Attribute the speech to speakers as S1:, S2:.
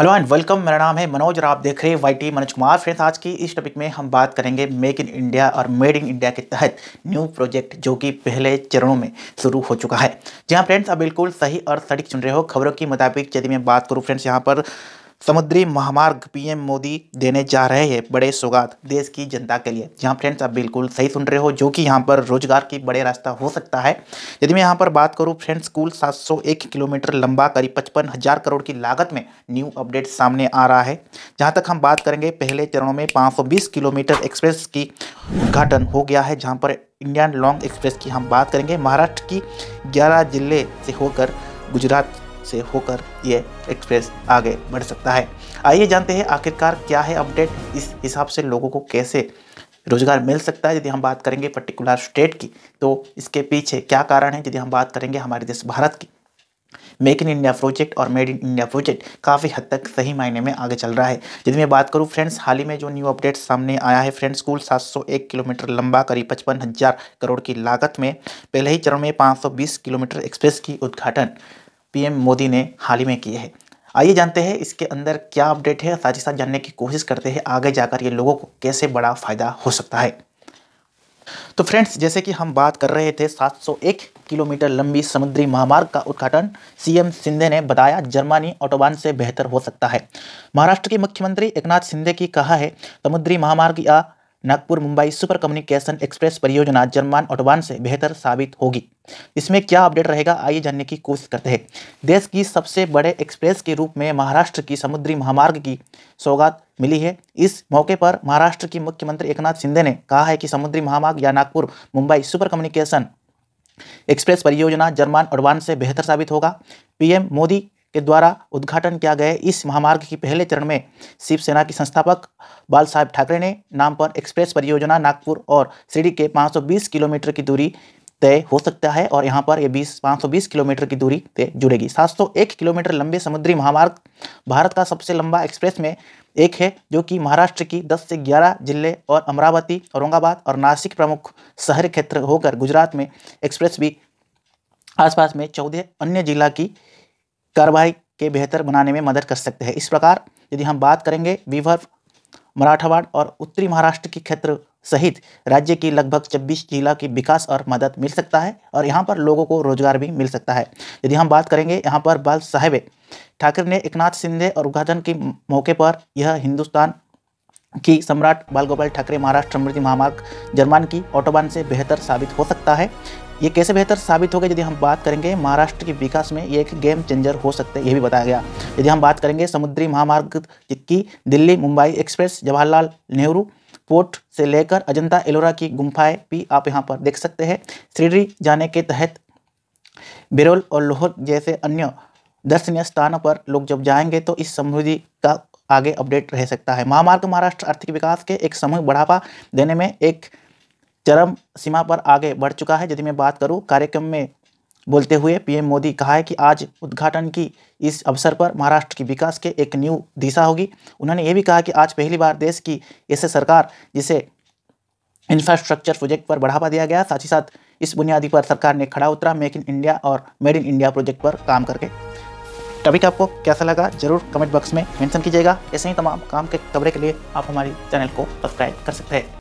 S1: hello and welcome मेरा नाम है मनोज और आप देख रहे हैं Y T Manoj Kumar friends आज की इस टॉपिक में हम बात करेंगे मेक इन इंडिया और मेड इन इंडिया के तहत न्यू प्रोजेक्ट जो कि पहले चरणों में शुरू हो चुका है जी हाँ फ्रेंड्स आप बिल्कुल सही और सटीक सुन रहे हो खबरों के मुताबिक यदि मैं बात करूँ फ्रेंड्स यहाँ पर समुद्री महामार्ग पीएम मोदी देने जा रहे हैं बड़े सौगात देश की जनता के लिए जहाँ फ्रेंड्स आप बिल्कुल सही सुन रहे हो जो कि यहाँ पर रोजगार की बड़े रास्ता हो सकता है यदि मैं यहाँ पर बात करूँ फ्रेंड्स कुल 701 किलोमीटर लंबा करीब पचपन हजार करोड़ की लागत में न्यू अपडेट सामने आ रहा है जहाँ तक हम बात करेंगे पहले चरणों में पाँच किलोमीटर एक्सप्रेस की उद्घाटन हो गया है जहाँ पर इंडियन लॉन्ग एक्सप्रेस की हम बात करेंगे महाराष्ट्र की ग्यारह जिले से होकर गुजरात से होकर ये एक्सप्रेस आगे बढ़ सकता है आइए जानते हैं आखिरकार क्या है अपडेट इस हिसाब से लोगों को कैसे रोजगार मिल सकता है यदि हम बात करेंगे पर्टिकुलर स्टेट की तो इसके पीछे क्या कारण है यदि हम बात करेंगे हमारे देश भारत की मेक इन इंडिया प्रोजेक्ट और मेड इन इंडिया प्रोजेक्ट काफ़ी हद तक सही मायने में आगे चल रहा है यदि मैं बात करूं फ्रेंड्स हाल ही में जो न्यू अपडेट सामने आया है फ्रेंड्स कुल 701 किलोमीटर लंबा करीब पचपन हज़ार करोड़ की लागत में पहले ही चरण में 520 किलोमीटर एक्सप्रेस की उद्घाटन पीएम मोदी ने हाल ही में किए हैं आइए जानते हैं इसके अंदर क्या अपडेट है साथ ही साथ जानने की कोशिश करते हैं आगे जाकर ये लोगों को कैसे बड़ा फ़ायदा हो सकता है तो फ्रेंड्स जैसे कि हम बात कर रहे थे 701 किलोमीटर लंबी समुद्री महामार्ग का उद्घाटन सीएम सिंधे ने बताया जर्मनी ऑटोबान से बेहतर हो सकता है महाराष्ट्र के मुख्यमंत्री एकनाथ सिंधे की कहा है समुद्री महामार्ग या Nagpur Mumbai super communication express परियोजना जर्मान ऑटोबान से बेहतर साबित होगी इसमें क्या अपडेट रहेगा आइए जानने की कोशिश करते हैं देश की सबसे बड़े एक्सप्रेस के रूप में महाराष्ट्र की समुद्री महामार्ग की सौगात मिली है इस मौके पर महाराष्ट्र की मुख्यमंत्री एकनाथ शिंदे ने कहा है कि समुद्री महामार्ग या Nagpur Mumbai super communication express परियोजना जर्मान ऑडवान से बेहतर साबित होगा पीएम मोदी के द्वारा उद्घाटन किया गया इस महामार्ग की पहले चरण में शिवसेना की संस्थापक बाल साहेब ठाकरे ने नाम पर एक्सप्रेस परियोजना नागपुर और श्रीडी के 520 किलोमीटर की दूरी तय हो सकता है और यहाँ पर ये 20 520 किलोमीटर की दूरी तय जुड़ेगी 701 किलोमीटर लंबे समुद्री महामार्ग भारत का सबसे लंबा एक्सप्रेस में एक है जो कि महाराष्ट्र की 10 से 11 जिले और अमरावती औरंगाबाद और नासिक प्रमुख शहर क्षेत्र होकर गुजरात में एक्सप्रेस भी आसपास में चौदह अन्य जिला की कार्रवाई के बेहतर बनाने में मदद कर सकते हैं इस प्रकार यदि हम बात करेंगे विवर्भ मराठवाड़ और उत्तरी महाराष्ट्र के क्षेत्र सहित राज्य की लगभग 26 जिला की विकास और मदद मिल सकता है और यहाँ पर लोगों को रोजगार भी मिल सकता है यदि हम बात करेंगे यहाँ पर बाल साहेब ठाकरे ने एकनाथ शिंदे और उद्घाटन के मौके पर यह हिंदुस्तान कि सम्राट बाल गोपाल ठाकरे महाराष्ट्र समृद्धि महामार्ग जर्मान की ऑटोबान से बेहतर साबित हो सकता है ये कैसे बेहतर साबित होगा यदि हम बात करेंगे महाराष्ट्र के विकास में ये एक गेम चेंजर हो सकते हैं ये भी बताया गया यदि हम बात करेंगे समुद्री महामार्ग की दिल्ली मुंबई एक्सप्रेस जवाहरलाल नेहरू पोर्ट से लेकर अजंता एलोरा की गुम्फाएँ भी आप यहाँ पर देख सकते हैं श्रीडी जाने के तहत बिरोल और लोहर जैसे अन्य दर्शनीय स्थानों पर लोग जब जाएंगे तो इस समृद्धि का आगे अपडेट रह सकता है महामार्ग महाराष्ट्र आर्थिक विकास के एक समूह बढ़ावा देने में एक चरम सीमा पर आगे बढ़ चुका है यदि मैं बात करूँ कार्यक्रम में बोलते हुए पीएम मोदी कहा है कि आज उद्घाटन की इस अवसर पर महाराष्ट्र की विकास के एक न्यू दिशा होगी उन्होंने ये भी कहा कि आज पहली बार देश की ऐसे सरकार जिसे इंफ्रास्ट्रक्चर प्रोजेक्ट पर बढ़ावा दिया गया साथ ही साथ इस बुनियादी पर सरकार ने खड़ा उतरा मेक इन इंडिया और मेड इन इंडिया प्रोजेक्ट पर काम करके टॉपिक तो आपको कैसा लगा जरूर कमेंट बॉक्स में मेंशन कीजिएगा ऐसे ही तमाम काम के खबरें के लिए आप हमारे चैनल को सब्सक्राइब कर सकते हैं